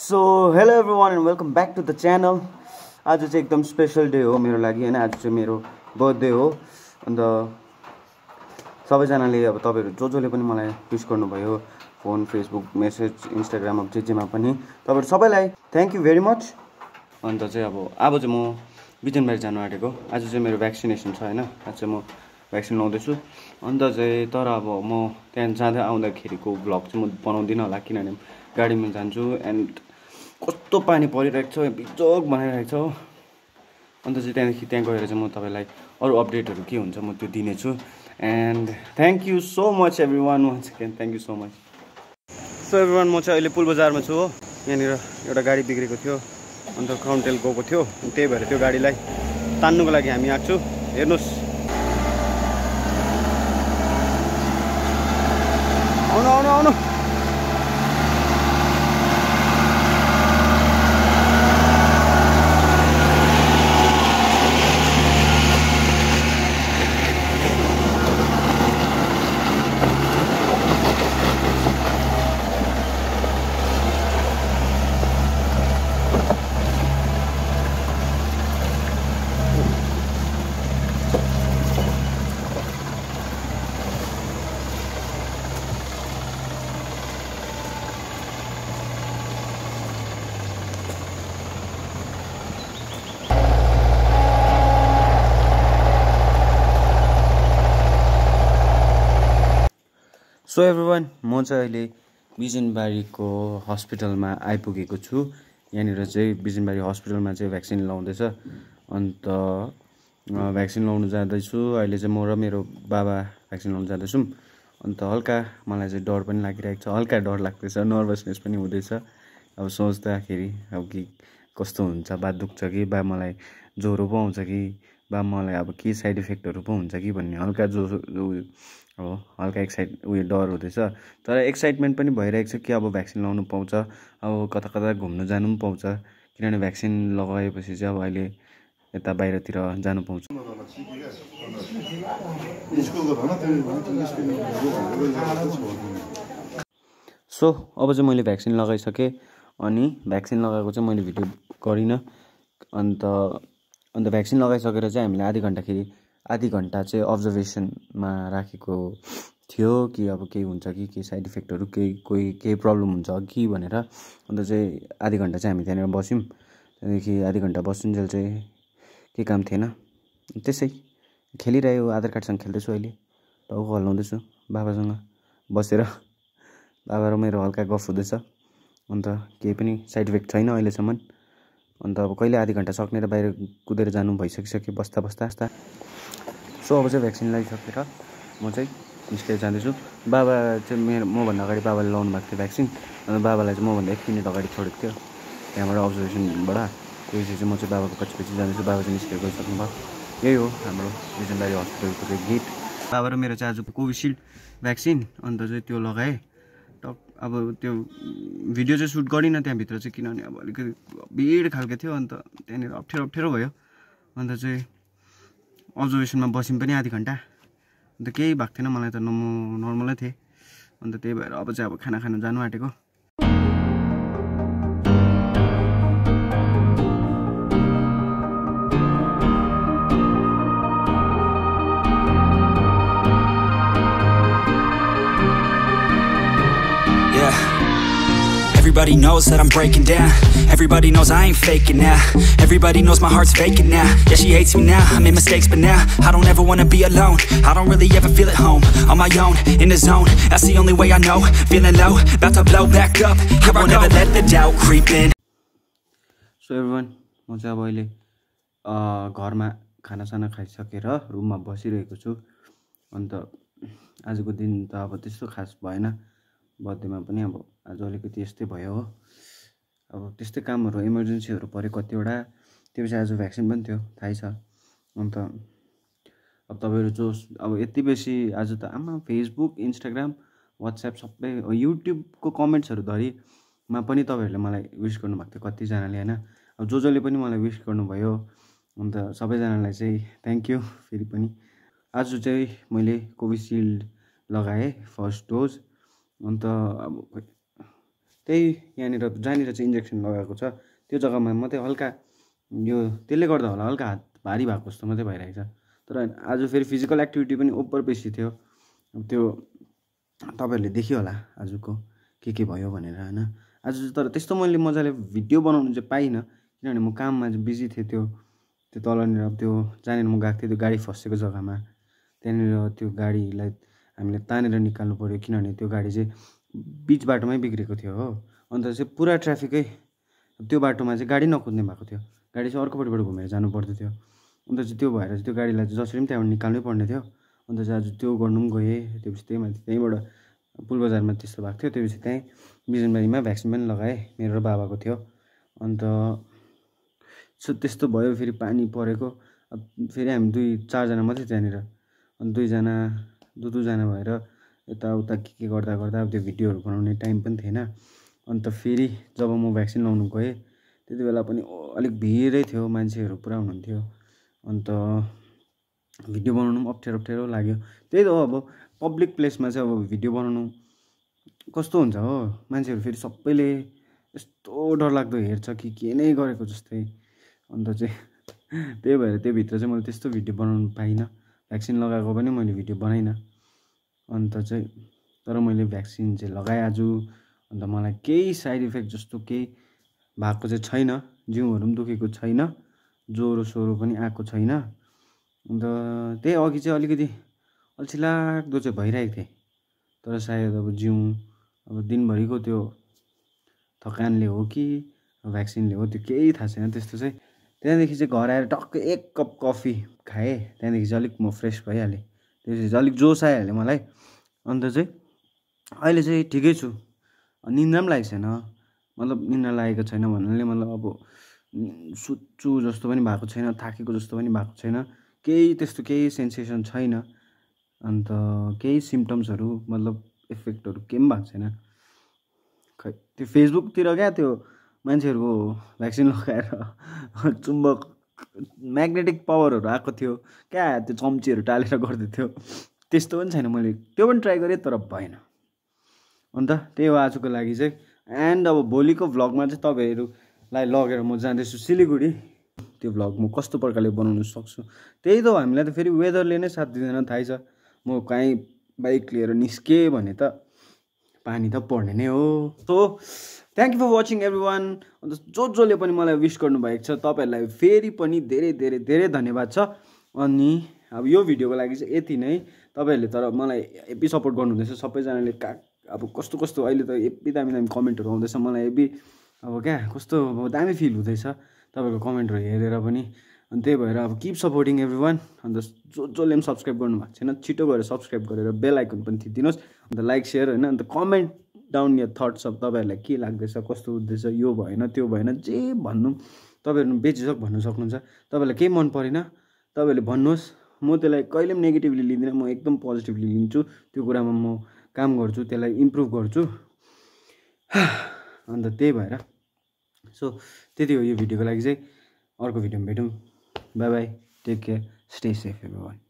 So hello everyone and welcome back to the channel आज चाहिँ एकदम special day हो मेरो लागि होइन आज चाहिँ मेरो बर्थडे हो अन्त सबैजनाले अब तपाईँहरू जो जसले पनि मलाई विस गर्नुभयो फोन फेसबुक मेसेज इन्स्टाग्राम अब जे जेमा पनि तपाईँहरू सबैलाई थ्याङ्क यू भेरी मच अन्त चाहिँ अब अब चाहिँ म बिजन बाहिर जानु आँटेको आज चाहिँ मेरो भ्याक्सिनेसन छ होइन आज चाहिँ म भ्याक्सिन लाउँदैछु अन्त चाहिँ तर अब म त्यहाँ जाँदा आउँदाखेरिको ब्लग चाहिँ म बनाउँदिनँ होला किनभने गाडीमा जान्छु एन्ड कस्तो पानी परिरहेको छ बिजोग बनाइरहेको छ अन्त चाहिँ त्यहाँदेखि त्यहाँ गएर चाहिँ म तपाईँलाई अरू अपडेटहरू के हुन्छ म त्यो दिनेछु and thank you so much everyone one second thank you so much so everyone म चाहिँ अहिले पुल बजारमा छु हो यहाँनिर एउटा गाडी बिग्रेको थियो अन्त काउन्टेल गएको थियो त्यही भएर त्यो गाडीलाई तान्नुको लागि हामी आएको छु हेर्नुहोस् सो एभ्री वान म चाहिँ अहिले बिजनबारीको हस्पिटलमा आइपुगेको छु यहाँनिर चाहिँ बिजनबारी हस्पिटलमा चाहिँ भ्याक्सिन लाउँदैछ अन्त भ्याक्सिन लाउनु जाँदैछु अहिले चाहिँ म र मेरो बाबा भ्याक्सिन लाउनु जाँदैछौँ अन्त हल्का मलाई चाहिँ डर पनि लागिरहेको छ हल्का डर लाग्दैछ नर्भसनेस पनि हुँदैछ अब सोच्दाखेरि अब कि कस्तो हुन्छ बा दुख्छ कि बा मलाई ज्वरो पो आउँछ कि बा मलाई अब के साइड इफेक्टहरू पो हुन्छ कि भन्ने हल्का जो हो हल्का एक्साइट उयो डर हुँदैछ तर एक्साइटमेन्ट पनि भइरहेको छ कि अब भ्याक्सिन लाउनु पाउँछ अब कता कता घुम्नु जानु पनि पाउँछ किनभने भ्याक्सिन लगाएपछि चाहिँ अब अहिले यता बाहिरतिर जानु पाउँछ सो अब चाहिँ मैले भ्याक्सिन लगाइसकेँ अनि भ्याक्सिन लगाएको चाहिँ मैले भिडियो गरिनँ अन्त अन्त भ्याक्सिन लगाइसकेर चाहिँ हामीले आधी घन्टाखेरि आधी घन्टा चाहिँ अब्जर्भेसनमा राखेको थियो कि अब केही हुन्छ कि केही साइड इफेक्टहरू केही कोही केही प्रब्लम हुन्छ कि भनेर अन्त चाहिँ आधी घन्टा चाहिँ हामी त्यहाँनिर बस्यौँ त्यहाँदेखि आधी घन्टा बसुन्जेल चाहिँ केही काम थिएन त्यसै खेलिरह्यो आधार कार्डसँग खेल्दैछु अहिले टाउको हल्लाउँदैछु बाबासँग बसेर बाबा र मेरो हल्का गफ हुँदैछ अन्त केही पनि साइड इफेक्ट छैन अहिलेसम्म अन्त अब कहिले आधी घन्टा सक्ने र बाहिर कुदेर जानु भइसकिसक्यो बस्दा बस्दा आस्ता सो अब चाहिँ भ्याक्सिन लगाइसकेर म चाहिँ निस्केर जाँदैछु बाबा चाहिँ मेरो मभन्दा अगाडि बाबाले लाउनु भएको थियो भ्याक्सिन अन्त बाबालाई चाहिँ मभन्दा एक मिनट अगाडि छोडेको थियो त्यहाँबाट अब्जर्भेसनबाट त्यसपछि चाहिँ म चाहिँ बाबाको पछि पछि जाँदैछु बाबा चाहिँ निस्केर भयो यही हो हाम्रो बिजनबारी हस्पिटलको चाहिँ गेट बाबा र मेरो चाहिँ आज कोभिसिल्ड भ्याक्सिन अन्त चाहिँ त्यो लगाएँ टक अब त्यो भिडियो चाहिँ सुट गरिनँ त्यहाँभित्र चाहिँ किनभने अब अलिकति भिड खालको थियो अन्त त्यहाँनिर अप्ठ्यारो अप्ठ्यारो भयो अन्त चाहिँ अब्जर्भेसनमा बस्यौँ पनि आधी घन्टा अन्त केही भएको थिएन मलाई त नर्मलै थिएँ अन्त त्यही भएर अब चाहिँ अब खाना खानु जानु आँटेको Everybody knows that I'm breaking down Everybody knows I ain't faking now Everybody knows my heart's vacant now Yeah, she hates me now, I made mistakes but now I don't ever wanna be alone I don't really ever feel at home On my own, in the zone That's the only way I know Feeling low, about to blow back up Here I won't ever let the doubt creep in So everyone, म चाहिँ अब अहिले घरमा खानासाना खाइसकेर रुममा बसिरहेको छु अन्त आजको दिन त अब त्यस्तो खास भएन बर्थडेमा पनि अब आज अलिकति यस्तै भयो हो अब त्यस्तै कामहरू इमर्जेन्सीहरू पऱ्यो कतिवटा त्यो पछि आज भ्याक्सिन पनि थियो थाहै छ अन्त अब तपाईँहरू जो अब यति बेसी आज त आमा फेसबुक इन्स्टाग्राम वाट्सएप सबै युट्युबको कमेन्ट्सहरू धरिमा पनि तपाईँहरूले मलाई विस गर्नुभएको थियो कतिजनाले होइन अब जो जसले पनि मलाई विस गर्नुभयो अन्त सबैजनालाई चाहिँ थ्याङ्क यू फेरि पनि आज चाहिँ मैले कोभिसिल्ड लगाएँ फर्स्ट डोज अन्त अब त्यही यहाँनिर जहाँनिर चाहिँ इन्जेक्सन लगाएको छ त्यो जग्गामा मात्रै हल्का यो त्यसले गर्दा होला हल्का हात भारी भएको जस्तो मात्रै भइरहेको छ तर आज फेरि फिजिकल एक्टिभिटी पनि ओभर बेसी थियो अब त्यो तपाईँहरूले देख्यो होला आजको के के भयो भनेर होइन आज तर त्यस्तो मैले मजाले भिडियो बनाउनु चाहिँ पाइनँ किनभने म काममा बिजी थिएँ त्यो त्यो तलनिर त्यो जहाँनिर म गएको थिएँ त्यो गाडी फसेको जग्गामा त्यहाँनिर त्यो गाडीलाई हामीले तानेर निकाल्नु पऱ्यो किनभने त्यो गाडी चाहिँ बिच बाटोमै बिग्रेको थियो हो अन्त चाहिँ पुरा ट्राफिकै त्यो बाटोमा चाहिँ गाडी नकुद्ने भएको थियो गाडी चाहिँ अर्कोपट्टिबाट घुमेर जानु पर्दै थियो अन्त चाहिँ त्यो भएर चाहिँ त्यो गाडीलाई चाहिँ जसरी पनि त्यहाँबाट निकाल्नै पर्ने थियो अन्त चाहिँ आज त्यो गर्नु पनि गएँ पछि त्यही माथि त्यहीँबाट पुलबजारमा त्यस्तो भएको थियो त्योपछि त्यहीँ बिजनबारीमा भ्याक्सिन पनि लगाएँ मेरो र बाबाको थियो अन्त सो त्यस्तो भयो फेरि पानी परेको फेरि हामी दुई चारजना मात्रै त्यहाँनिर अनि दुईजना दुई दुईजना भएर यताउता के के गर्दा गर्दा अब त्यो भिडियोहरू बनाउने टाइम पनि थिएन अन्त फेरि जब म भ्याक्सिन लाउनु गएँ त्यति बेला पनि अलिक भिडै थियो मान्छेहरू पुरा हुनुहुन्थ्यो अन्त भिडियो बनाउनु पनि अप्ठ्यारो अप्ठ्यारो लाग्यो त्यही त हो अब पब्लिक प्लेसमा चाहिँ अब भिडियो बनाउनु कस्तो हुन्छ हो मान्छेहरू फेरि सबैले यस्तो डरलाग्दो हेर्छ कि के नै गरेको जस्तै अन्त चाहिँ त्यही भएर त्यो भित्र चाहिँ मैले त्यस्तो भिडियो बनाउनु पाइनँ भ्याक्सिन लगाएको पनि मैले भिडियो बनाइनँ अन्त चाहिँ तर मैले भ्याक्सिन चाहिँ लगाएँ आज अन्त मलाई केही साइड इफेक्ट जस्तो केही भएको चाहिँ छैन जिउहरू पनि दुखेको छैन ज्वरो सोरो पनि आएको छैन अन्त त्यही अघि चाहिँ अलिकति अल्छिलाग्दो चाहिँ भइरहेको थिएँ तर सायद अब जिउ अब दिनभरिको त्यो थकानले हो कि भ्याक्सिनले हो त्यो केही थाहा छैन त्यस्तो चाहिँ त्यहाँदेखि चाहिँ घर आएर टक्कै एक कप कफी खाएँ त्यहाँदेखि चाहिँ अलिक म फ्रेस भइहालेँ त्यसपछि अलिक जोस आइहाल्यो मलाई अन्त चाहिँ अहिले चाहिँ ठिकै छु निन्द्रा पनि लागेको छैन मतलब निन्द्रा लागेको छैन भन्नाले मतलब अब सुत्छु जस्तो पनि भएको छैन थाकेको जस्तो पनि भएको छैन केही त्यस्तो केही सेन्सेसन छैन अन्त केही सिम्टम्सहरू मतलब इफेक्टहरू केही पनि भएको छैन खै त्यो फेसबुकतिर क्या त्यो मान्छेहरूको भ्याक्सिन लगाएर चुम्बक म्याग्नेटिक पावरहरू आएको थियो क्या त्यो चम्चीहरू टालेर थियो त्यस्तो पनि छैन मैले त्यो पनि ट्राई गरेँ तर भएन अन्त त्यही हो आजको लागि चाहिँ एन्ड अब भोलिको भ्लगमा चाहिँ तपाईँहरूलाई लगेर म जाँदैछु सिलिगुडी त्यो भ्लग म कस्तो प्रकारले बनाउन सक्छु त्यही त हामीलाई त फेरि वेदरले नै साथ दिँदैन थाहै छ म कहीँ बाइक लिएर निस्केँ भने त पानी त पर्ने नै हो so thank you for watching everyone अन्त जो जसले पनि मलाई विस गर्नुभएको छ तपाईँहरूलाई फेरि पनि धेरै धेरै धेरै धन्यवाद छ अनि अब यो भिडियोको लागि चाहिँ यति नै तपाईँहरूले तर मलाई हेबी सपोर्ट गर्नुहुँदैछ सबैजनाले का अब कस्तो कस्तो अहिले त हेबी दामी दामी कमेन्टहरू आउँदैछ मलाई हेबी अब क्या कस्तो अब दामी फिल हुँदैछ तपाईँहरूको कमेन्टहरू हेरेर पनि अनि त्यही भएर अब किप सपोर्टिङ एभ्री वान अन्त जो जसले पनि सब्सक्राइब गर्नुभएको छैन छिटो गएर सब्सक्राइब गरेर बेल आइकन पनि थिचिदिनुहोस् अन्त लाइक सेयर होइन अन्त कमेन्ट डाउन या थट्स अब तपाईँहरूलाई के लाग्दैछ कस्तो हुँदैछ यो भएन त्यो भएन जे भन्नु तपाईँहरू बेचिसक भन्न सक्नुहुन्छ तपाईँहरूलाई केही मन परेन तपाईँहरूले भन्नुहोस् म त्यसलाई कहिले पनि नेगेटिभली लिँदिनँ म एकदम पोजिटिभली लिन्छु त्यो कुरामा म काम गर्छु त्यसलाई इम्प्रुभ गर्छु अन्त त्यही भएर सो त्यति हो यो भिडियोको लागि चाहिँ अर्को भिडियोमा भेटौँ Bye bye. Take care. Stay safe, everyone.